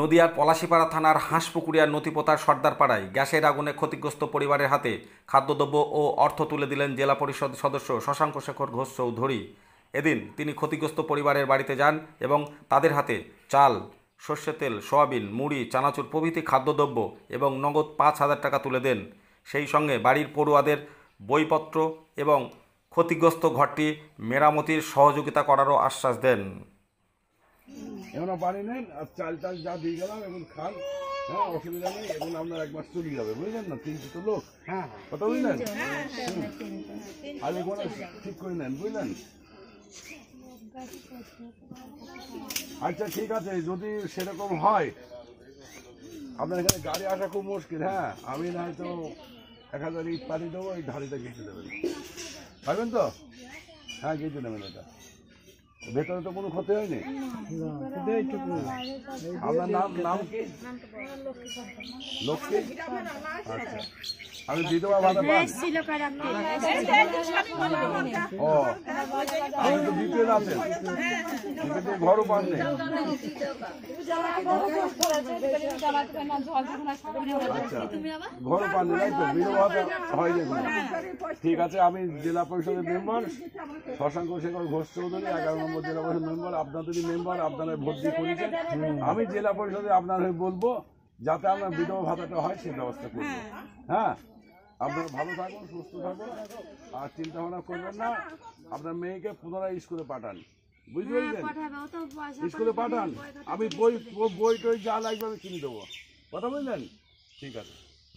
নদিয়ার পলাশিপাড়া থানার হাঁসপুকুরিয়ার নথিপোতার সর্দারপাড়ায় গ্যাসের আগুনে ক্ষতিগ্রস্ত পরিবারের হাতে খাদ্যদ্রব্য ও অর্থ তুলে দিলেন জেলা পরিষদ সদস্য শশাঙ্ক শেখর ঘোষ চৌধুরী এদিন তিনি ক্ষতিগ্রস্ত পরিবারের বাড়িতে যান এবং তাদের হাতে চাল শস্য তেল সয়াবিন মুড়ি চানাচুর প্রভৃতি খাদ্যদ্রব্য এবং নগদ পাঁচ হাজার টাকা তুলে দেন সেই সঙ্গে বাড়ির পড়ুয়াদের বইপত্র এবং ক্ষতিগ্রস্ত ঘরটি মেরামতির সহযোগিতা করারও আশ্বাস দেন এখন বাড়ি নেন আর চাল টাল যা দিয়ে গেলাম এখন খান হ্যাঁ অসুবিধা নেই এখন আপনার একবার চলে যাবে বুঝলেন না তিনটে তো লোক হ্যাঁ কথা বুঝলেন আমি হ্যাঁ, হ্যাঁ, হ্যাঁ, কোনো ঠিক করে নেন বুঝলেন আচ্ছা ঠিক আছে যদি সেরকম হয় আপনার এখানে গাড়ি আসা খুব মুশকিল হ্যাঁ আমি না হয়তো এক হাজার ইট পাঠিয়ে দেবো ওই ঢালিটা গেঁথে দেবেন পারবেন তো হ্যাঁ গেঁথে নেবেন এটা ভেতরে তো কোনো ক্ষতি হয়নি আপনার নাম নাম লক্ষ্মী আচ্ছা আমি বিধবা ভাতা পান হ্যাঁ, ও আপনি তো বিপিএল আছেন কিন্তু ঘরও পান নেই ঘরও পান নাই আচ্ছা। তো বিধবা ভাতা হয় ঠিক আছে আমি জেলা পরিষদের মেম্বার শশাঙ্ক শেখর ঘোষ চৌধুরী এগারো নম্বর জেলা পরিষদ মেম্বার আপনাদেরই মেম্বার আপনারা ভোট দিয়ে করেছেন আমি জেলা পরিষদে আপনার হয়ে বলবো যাতে আমার আচ্ছা। বিধবা ভাতাটা হয় সেই ব্যবস্থা করবো হ্যাঁ।, হ্যাঁ আপনারা ভালো থাকুন সুস্থ থাকুন আর চিন্তা ভাবনা করবেন না আপনার মেয়েকে পুনরায় স্কুলে পাঠান বুঝতে হ্যাঁ, স্কুলে পাঠান আমি বই বই টই যা লাগবে আমি কিনে দেবো কথা বুঝলেন ঠিক আছে